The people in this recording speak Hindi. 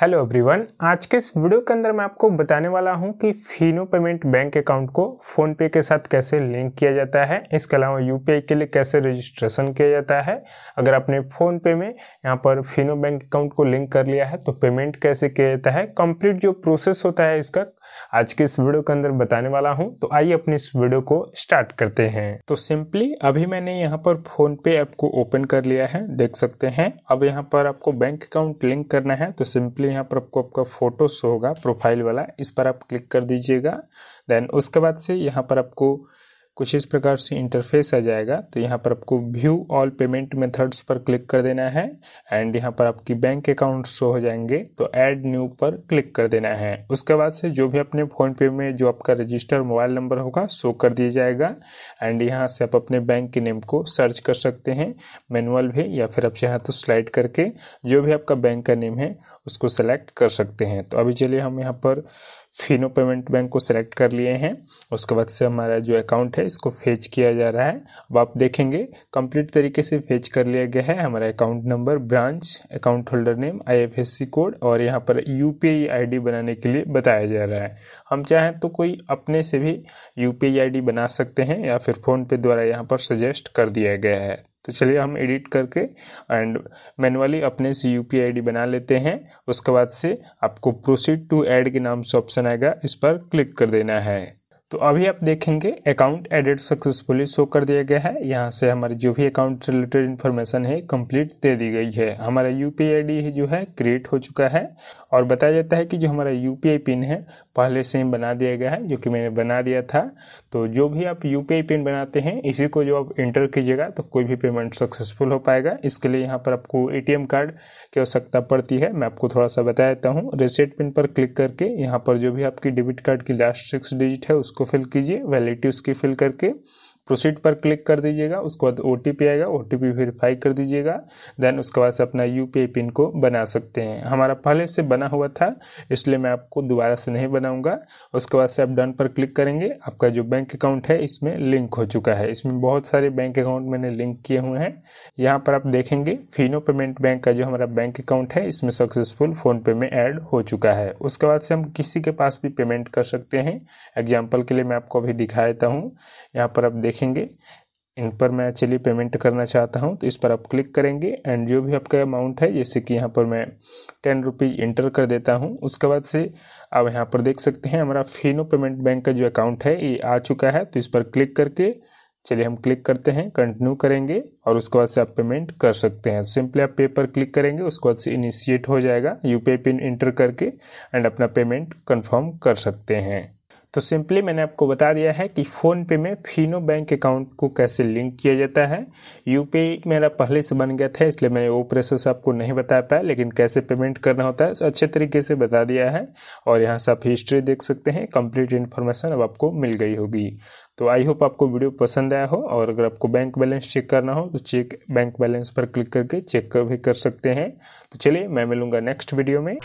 हेलो एवरीवन आज के इस वीडियो के अंदर मैं आपको बताने वाला हूं कि फिनो पेमेंट बैंक अकाउंट को फोन पे के साथ कैसे लिंक किया जाता है इसके अलावा यूपीआई के लिए कैसे रजिस्ट्रेशन किया जाता है अगर आपने फोन पे में यहां पर फिनो बैंक अकाउंट को लिंक कर लिया है तो पेमेंट कैसे किया जाता है कंप्लीट जो प्रोसेस होता है इसका आज के इस वीडियो के अंदर बताने वाला हूँ तो आइए अपने इस वीडियो को स्टार्ट करते हैं तो सिंपली अभी मैंने यहाँ पर फोन पे ऐप को ओपन कर लिया है देख सकते हैं अब यहाँ पर आपको बैंक अकाउंट लिंक करना है तो सिंपली लिए यहाँ पर आपको आपका फ़ोटो शो होगा प्रोफाइल वाला इस पर आप क्लिक कर दीजिएगा देन उसके बाद से यहाँ पर आपको कुछ इस प्रकार से इंटरफेस आ जाएगा तो यहाँ पर आपको व्यू ऑल पेमेंट मेथड्स पर क्लिक कर देना है एंड यहाँ पर आपकी बैंक अकाउंट शो हो जाएंगे तो ऐड न्यू पर क्लिक कर देना है उसके बाद से जो भी अपने फ़ोन पे में जो आपका रजिस्टर मोबाइल नंबर होगा शो कर दिया जाएगा एंड यहाँ से आप अपने बैंक के नेम को सर्च कर सकते हैं मैनुअल भी या फिर आप चाहें तो स्लाइड करके जो भी आपका बैंक का नेम है उसको सेलेक्ट कर सकते हैं तो अभी चलिए हम यहाँ पर फिनो पेमेंट बैंक को सिलेक्ट कर लिए हैं उसके बाद से हमारा जो अकाउंट है इसको फेच किया जा रहा है अब आप देखेंगे कंप्लीट तरीके से फेच कर लिया गया है हमारा account number branch account holder name IFSC code और यहाँ पर यू पी बनाने के लिए बताया जा रहा है हम चाहें तो कोई अपने से भी यू पी बना सकते हैं या फिर फ़ोनपे द्वारा यहाँ पर सजेस्ट कर दिया गया है तो चलिए हम एडिट करके एंड मैनुअली अपने से यू पी बना लेते हैं उसके बाद से आपको प्रोसीड टू ऐड के नाम से ऑप्शन आएगा इस पर क्लिक कर देना है तो अभी आप देखेंगे अकाउंट एडिट सक्सेसफुली शो कर दिया गया है यहाँ से हमारे जो भी अकाउंट से रिलेटेड इन्फॉर्मेशन है कंप्लीट दे दी गई है हमारा यू पी आई जो है क्रिएट हो चुका है और बताया जाता है कि जो हमारा यू पिन है पहले से ही बना दिया गया है जो कि मैंने बना दिया था तो जो भी आप यू पिन बनाते हैं इसी को जो आप इंटर कीजिएगा तो कोई भी पेमेंट सक्सेसफुल हो पाएगा इसके लिए यहाँ पर आपको ए कार्ड की आवश्यकता पड़ती है मैं आपको थोड़ा सा बता देता हूँ रिसेट पिन पर क्लिक करके यहाँ पर जो भी आपकी डेबिट कार्ड की लास्ट सिक्स डिजिट है उसको फिल कीजिए वैलिडिटी उसकी फिल करके प्रोसीड पर क्लिक कर दीजिएगा उसके बाद ओ आएगा ओ टी वेरीफाई कर दीजिएगा देन उसके बाद से अपना यू पिन को बना सकते हैं हमारा पहले से बना हुआ था इसलिए मैं आपको दोबारा से नहीं बनाऊंगा उसके बाद से आप डन पर क्लिक करेंगे आपका जो बैंक अकाउंट है इसमें लिंक हो चुका है इसमें बहुत सारे बैंक अकाउंट मैंने लिंक किए हुए हैं यहाँ पर आप देखेंगे फिनो पेमेंट बैंक का जो हमारा बैंक अकाउंट है इसमें सक्सेसफुल फ़ोनपे में ऐड हो चुका है उसके बाद से हम किसी के पास भी पेमेंट कर सकते हैं एग्जाम्पल के लिए मैं आपको अभी दिखा देता हूँ यहाँ पर आप देख देखेंगे इन पर मैं चलिए पेमेंट करना चाहता हूँ तो इस पर आप क्लिक करेंगे एंड जो भी आपका अमाउंट है जैसे कि यहाँ पर मैं टेन रुपीज़ इंटर कर देता हूँ उसके बाद से आप यहाँ पर देख सकते हैं हमारा फिनो पेमेंट बैंक का जो अकाउंट है ये आ चुका है तो इस पर क्लिक करके चलिए हम क्लिक करते हैं कंटिन्यू करेंगे और उसके बाद से आप पेमेंट कर सकते हैं सिंपली आप पे पर क्लिक करेंगे उसके बाद से इनिशिएट हो जाएगा यू पिन इंटर करके एंड अपना पेमेंट कन्फर्म कर सकते हैं तो सिंपली मैंने आपको बता दिया है कि फ़ोनपे में फिनो बैंक अकाउंट को कैसे लिंक किया जाता है यूपी मेरा पहले से बन गया था इसलिए मैंने वो प्रोसेस आपको नहीं बता पाया लेकिन कैसे पेमेंट करना होता है तो अच्छे तरीके से बता दिया है और यहाँ से आप हिस्ट्री देख सकते हैं कंप्लीट इन्फॉर्मेशन अब आपको मिल गई होगी तो आई होप आपको वीडियो पसंद आया हो और अगर आपको बैंक बैलेंस चेक करना हो तो चेक बैंक बैलेंस पर क्लिक करके चेक कर भी कर सकते हैं तो चलिए मैं मिलूंगा नेक्स्ट वीडियो में